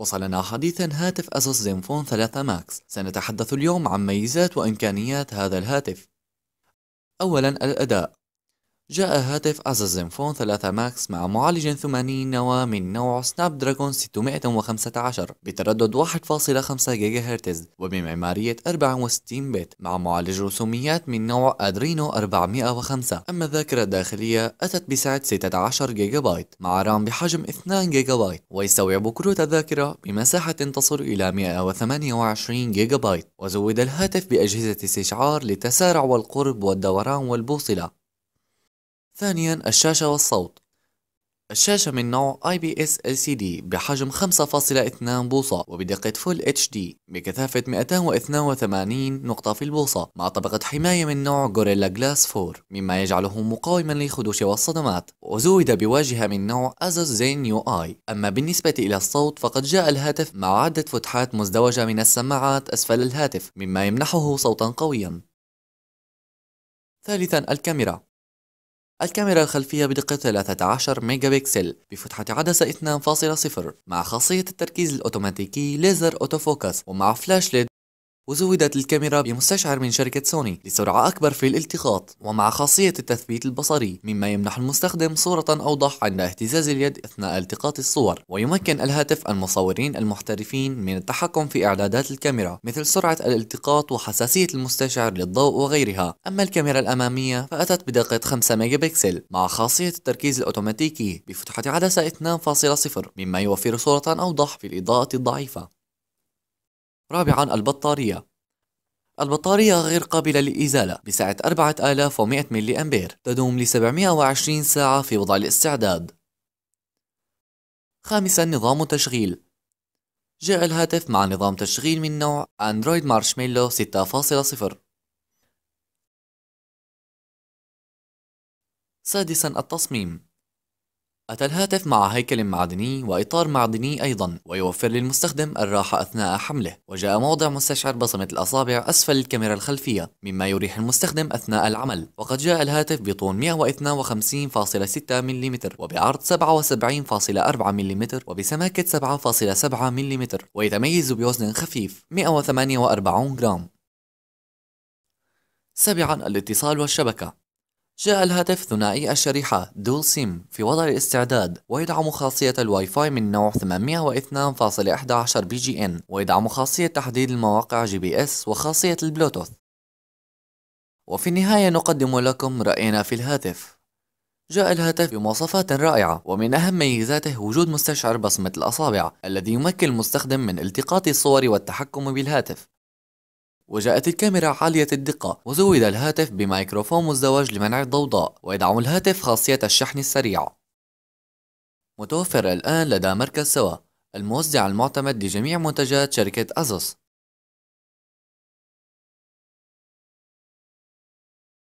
وصلنا حديثا هاتف أسوس زينفون 3 ماكس سنتحدث اليوم عن ميزات وإمكانيات هذا الهاتف أولا الأداء جاء هاتف أساسن فون 3 ماكس مع معالج 80 نواة من نوع سناب دراجون 615 بتردد 1.5 جيجا هرتز وبمعمارية 64 بت مع معالج رسوميات من نوع أدرينو 405 أما الذاكرة الداخلية أتت بسعة 16 جيجا بايت مع رام بحجم 2 جيجا بايت ويستوعب كروت الذاكرة بمساحة تصل إلى 128 جيجا بايت وزود الهاتف بأجهزة استشعار للتسارع والقرب والدوران والبوصلة ثانيا الشاشة والصوت الشاشة من نوع IPS LCD بحجم 5.2 بوصة وبدقة Full HD بكثافة 282 نقطة في البوصة مع طبقة حماية من نوع Gorilla Glass 4 مما يجعله مقاوما للخدوش والصدمات وزود بواجهة من نوع Asus Zen UI أما بالنسبة إلى الصوت فقد جاء الهاتف مع عدة فتحات مزدوجة من السماعات أسفل الهاتف مما يمنحه صوتا قويا ثالثا الكاميرا الكاميرا الخلفية بدقة 13 ميجا بكسل بفتحة عدسة 2.0 مع خاصية التركيز الأوتوماتيكي ليزر أوتوفوكس ومع فلاش ليد وزودت الكاميرا بمستشعر من شركة سوني لسرعة أكبر في الالتقاط ومع خاصية التثبيت البصري مما يمنح المستخدم صورة أوضح عند اهتزاز اليد أثناء التقاط الصور ويمكن الهاتف المصورين المحترفين من التحكم في إعدادات الكاميرا مثل سرعة الالتقاط وحساسية المستشعر للضوء وغيرها أما الكاميرا الأمامية فأتت بدقة 5 ميجا بكسل مع خاصية التركيز الأوتوماتيكي بفتحة عدسة 2.0 مما يوفر صورة أوضح في الإضاءة الضعيفة رابعا البطارية البطارية غير قابلة للإزالة بسعة 4100 ملي أمبير تدوم ل 720 ساعة في وضع الاستعداد خامسا نظام التشغيل جاء الهاتف مع نظام تشغيل من نوع أندرويد مارشميلو 6.0 سادسا التصميم أتى الهاتف مع هيكل معدني وإطار معدني أيضا ويوفر للمستخدم الراحة أثناء حمله وجاء موضع مستشعر بصمة الأصابع أسفل الكاميرا الخلفية مما يريح المستخدم أثناء العمل وقد جاء الهاتف بطول 152.6 ملم وبعرض 77.4 ملم وبسماكة 7.7 ملم ويتميز بوزن خفيف 148 جرام سابعا الاتصال والشبكة جاء الهاتف ثنائي الشريحة دول سيم في وضع الاستعداد ويدعم خاصية الواي فاي من نوع 802.11 بي جي ان ويدعم خاصية تحديد المواقع جي بي اس وخاصية البلوتوث وفي النهاية نقدم لكم رأينا في الهاتف جاء الهاتف بمواصفات رائعة ومن أهم ميزاته وجود مستشعر بصمة الأصابع الذي يمكن المستخدم من التقاط الصور والتحكم بالهاتف وجاءت الكاميرا عالية الدقة وزود الهاتف بميكروفون مزدوج لمنع الضوضاء ويدعم الهاتف خاصية الشحن السريع متوفر الآن لدى مركز سوا الموزع المعتمد لجميع منتجات شركة أزوس